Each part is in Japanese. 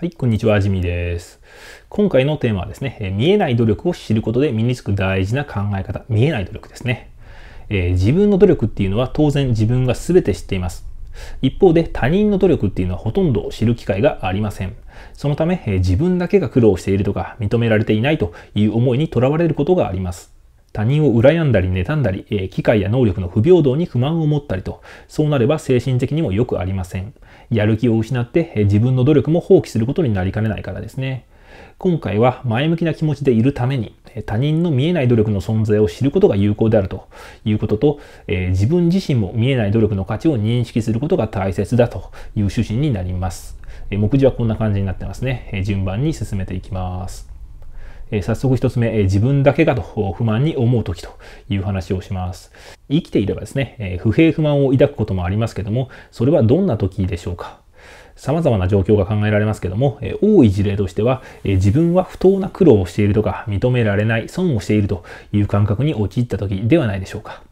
はい、こんにちは、あじみです。今回のテーマはですね、え見えない努力を知ることで身につく大事な考え方、見えない努力ですね、えー、自分の努力っていうのは当然自分が全て知っています。一方で他人の努力っていうのはほとんど知る機会がありません。そのため、え自分だけが苦労しているとか認められていないという思いにとらわれることがあります。他人を羨んだり妬んだり、えー、機会や能力の不平等に不満を持ったりと、そうなれば精神的にもよくありません。やる気を失って、えー、自分の努力も放棄することになりかねないからですね。今回は前向きな気持ちでいるために、他人の見えない努力の存在を知ることが有効であるということと、えー、自分自身も見えない努力の価値を認識することが大切だという趣旨になります。え目次はこんな感じになってますね。え順番に進めていきます。え早速1つ目、え自分だけがと不満に思う時という話をします。生きていればですね、え不平不満を抱くこともありますけども、それはどんな時でしょうか様々な状況が考えられますけども、え多い事例としては、え自分は不当な苦労をしているとか、認められない、損をしているという感覚に陥った時ではないでしょうか。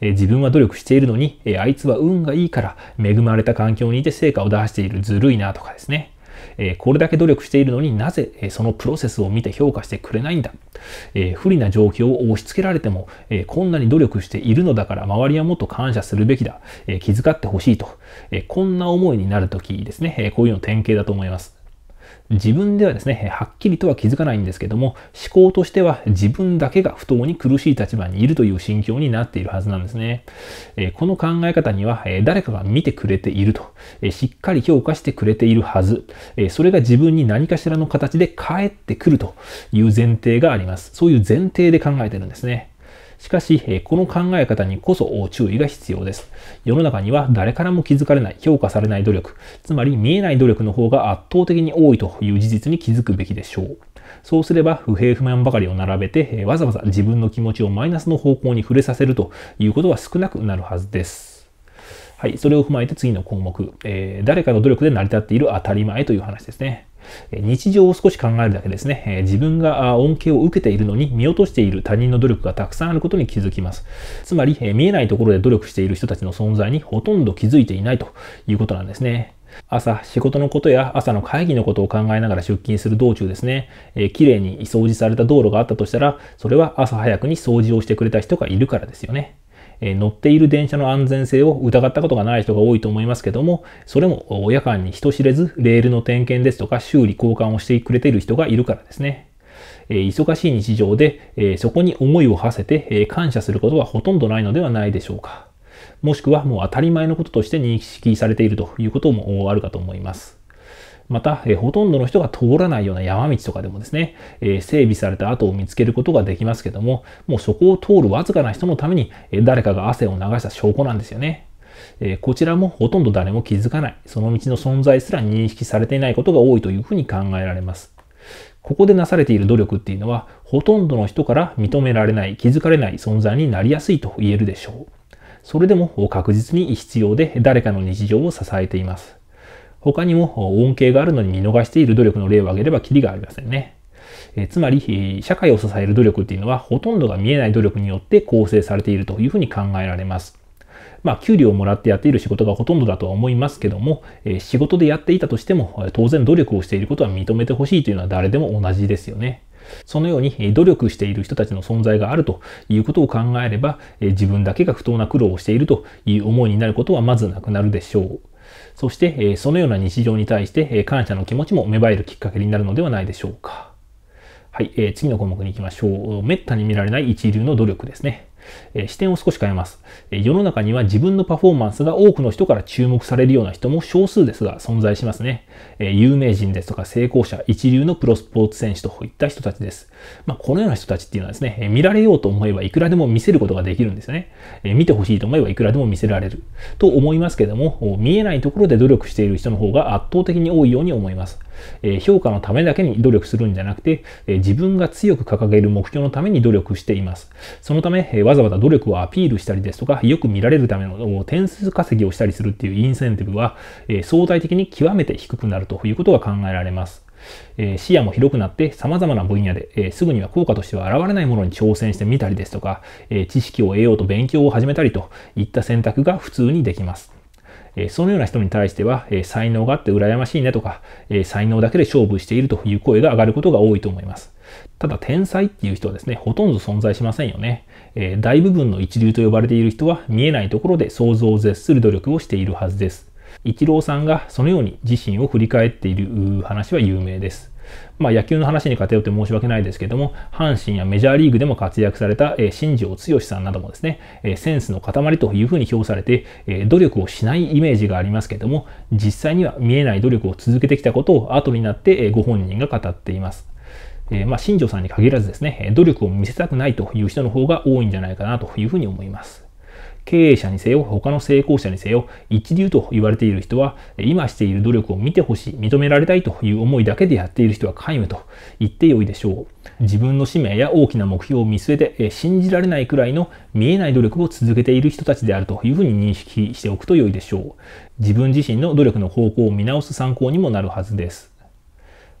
え自分は努力しているのに、えあいつは運がいいから恵まれた環境にいて成果を出しているずるいなとかですね。えこれだけ努力しているのになぜそのプロセスを見て評価してくれないんだ、え不利な状況を押し付けられても、えこんなに努力しているのだから周りはもっと感謝するべきだ、え気遣ってほしいと、えこんな思いになるときですね、えこういうの典型だと思います。自分ではですね、はっきりとは気づかないんですけども、思考としては自分だけが不当に苦しい立場にいるという心境になっているはずなんですね。この考え方には、誰かが見てくれていると、しっかり評価してくれているはず、それが自分に何かしらの形で返ってくるという前提があります。そういう前提で考えてるんですね。しかし、この考え方にこそ注意が必要です。世の中には誰からも気づかれない、評価されない努力、つまり見えない努力の方が圧倒的に多いという事実に気づくべきでしょう。そうすれば不平不満ばかりを並べて、わざわざ自分の気持ちをマイナスの方向に触れさせるということは少なくなるはずです。はい、それを踏まえて次の項目、えー、誰かの努力で成り立っている当たり前という話ですね。日常を少し考えるだけですね。自分が恩恵を受けているのに見落としている他人の努力がたくさんあることに気づきます。つまり、見えないところで努力している人たちの存在にほとんど気づいていないということなんですね。朝、仕事のことや朝の会議のことを考えながら出勤する道中ですね、えー、綺麗に掃除された道路があったとしたら、それは朝早くに掃除をしてくれた人がいるからですよね。え乗っている電車の安全性を疑ったことがない人が多いと思いますけども、それも夜間に人知れず、レールの点検ですとか修理交換をしてくれている人がいるからですね。え忙しい日常で、えそこに思いを馳せて、え感謝することはほとんどないのではないでしょうか。もしくはもう当たり前のこととして認識されているということもあるかと思います。また、えほとんどの人が通らないような山道とかでもですね、え整備された跡を見つけることができますけども、もうそこを通るわずかな人のために、え誰かが汗を流した証拠なんですよね。えこちらもほとんど誰も気づかない、その道の存在すら認識されていないことが多いというふうに考えられます。ここでなされている努力っていうのは、ほとんどの人から認められない、気づかれない存在になりやすいと言えるでしょう。それでも確実に必要で誰かの日常を支えています。他にも恩恵があるのに見逃している努力の例を挙げればキリがありませんね。えつまり、社会を支える努力っていうのは、ほとんどが見えない努力によって構成されているというふうに考えられます。まあ、給料をもらってやっている仕事がほとんどだとは思いますけども、え仕事でやっていたとしても、当然努力をしていることは認めてほしいというのは誰でも同じですよね。そのように努力している人たちの存在があるということを考えれば、自分だけが不当な苦労をしているという思いになることはまずなくなるでしょう。そして、そのような日常に対して感謝の気持ちも芽生えるきっかけになるのではないでしょうか。はい、次の項目に行きましょう。滅多に見られない一流の努力ですね。え視点を少し変えます、え世の中には自分のパフォーマンスが多くの人から注目されるような人も少数ですが存在しますね。え有名人ですとか成功者、一流のプロスポーツ選手といった人たちです。まあ、このような人たちっていうのはですね、え見られようと思えばいくらでも見せることができるんですよね。え見てほしいと思えばいくらでも見せられる。と思いますけども、見えないところで努力している人の方が圧倒的に多いように思います。え評価のためだけに努力するんじゃなくて、え自分が強く掲げる目標のために努力しています。そのため、わざわざ努力をアピールしたりですとか、よく見られるための点数稼ぎをしたりするっていうインセンティブは、え相対的に極めて低くなるということが考えられます。え視野も広くなって様々な分野で、えすぐには効果としては現れないものに挑戦してみたりですとか、え知識を得ようと勉強を始めたりといった選択が普通にできます。えそのような人に対しては、え才能があって羨ましいねとか、え才能だけで勝負しているという声が上がることが多いと思います。ただ天才っていう人はですね、ほとんど存在しませんよね。えー、大部分の一流と呼ばれている人は見えないところで想像を絶する努力をしているはずです。一郎さんがそのように自身を振り返っている話は有名です。まあ、野球の話に偏って申し訳ないですけども、阪神やメジャーリーグでも活躍された、えー、新庄剛志さんなどもですね、えー、センスの塊というふうに評されて、えー、努力をしないイメージがありますけども、実際には見えない努力を続けてきたことを後になって、えご本人が語っています。えー、まあ、新庄さんに限らずですね、努力を見せたくないという人の方が多いんじゃないかなというふうに思います。経営者にせよ、他の成功者にせよ、一流と言われている人は、今している努力を見てほしい、認められたいという思いだけでやっている人は皆無と言ってよいでしょう。自分の使命や大きな目標を見据えて、信じられないくらいの見えない努力を続けている人たちであるというふうに認識しておくとよいでしょう。自分自身の努力の方向を見直す参考にもなるはずです。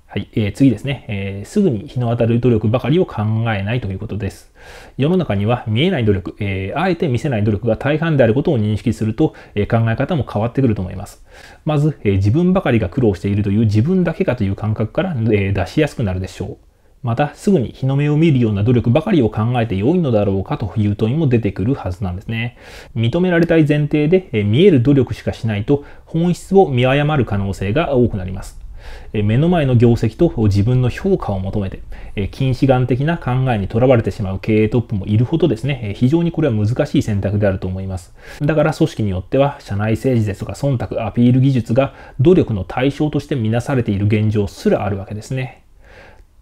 はい、えー、次ですね、えー、すぐに日の当たる努力ばかりを考えないということです。世の中には見えない努力、えー、あえて見せない努力が大半であることを認識すると、えー、考え方も変わってくると思います。まず、え自分ばかりが苦労しているという自分だけかという感覚から、え出しやすくなるでしょう。また、すぐに日の目を見るような努力ばかりを考えて良いのだろうかという問いも出てくるはずなんですね。認められたい前提で、え見える努力しかしないと、本質を見誤る可能性が多くなります。目の前の業績と自分の評価を求めて、近視眼的な考えにとらわれてしまう経営トップもいるほどですね、非常にこれは難しい選択であると思います。だから組織によっては、社内政治ですとか忖度、アピール技術が努力の対象としてみなされている現状すらあるわけですね。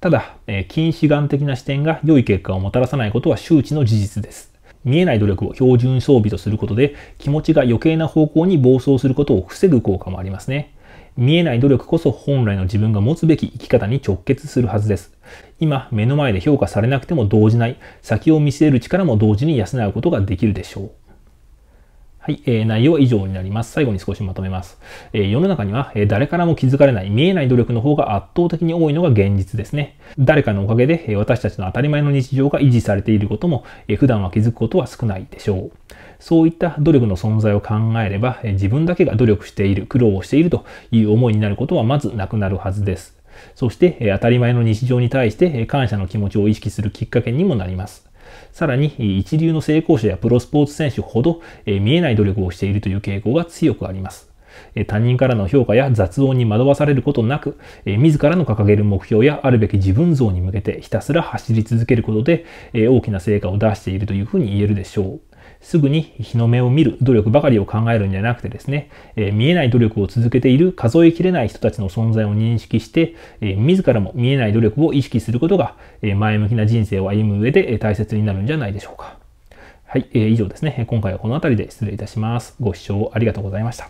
ただ、近視眼的な視点が良い結果をもたらさないことは周知の事実です。見えない努力を標準装備とすることで気持ちが余計な方向に暴走することを防ぐ効果もありますね。見えない努力こそ本来の自分が持つべき生き方に直結するはずです。今、目の前で評価されなくても動じない、先を見据える力も同時に養うことができるでしょう。はい、えー、内容は以上になります。最後に少しまとめます。えー、世の中には、えー、誰からも気づかれない、見えない努力の方が圧倒的に多いのが現実ですね。誰かのおかげで、えー、私たちの当たり前の日常が維持されていることも、えー、普段は気づくことは少ないでしょう。そういった努力の存在を考えれば、えー、自分だけが努力している、苦労をしているという思いになることはまずなくなるはずです。そして、えー、当たり前の日常に対して、えー、感謝の気持ちを意識するきっかけにもなります。さらに一流の成功者やプロスポーツ選手ほど見えない努力をしているという傾向が強くあります。他人からの評価や雑音に惑わされることなく、自らの掲げる目標やあるべき自分像に向けてひたすら走り続けることで、大きな成果を出しているというふうに言えるでしょう。すぐに日の目を見る努力ばかりを考えるんじゃなくてですね、えー、見えない努力を続けている数えきれない人たちの存在を認識して、えー、自らも見えない努力を意識することが、え前向きな人生を歩む上で大切になるんじゃないでしょうか。はい、えー、以上ですね。今回はこの辺りで失礼いたします。ご視聴ありがとうございました。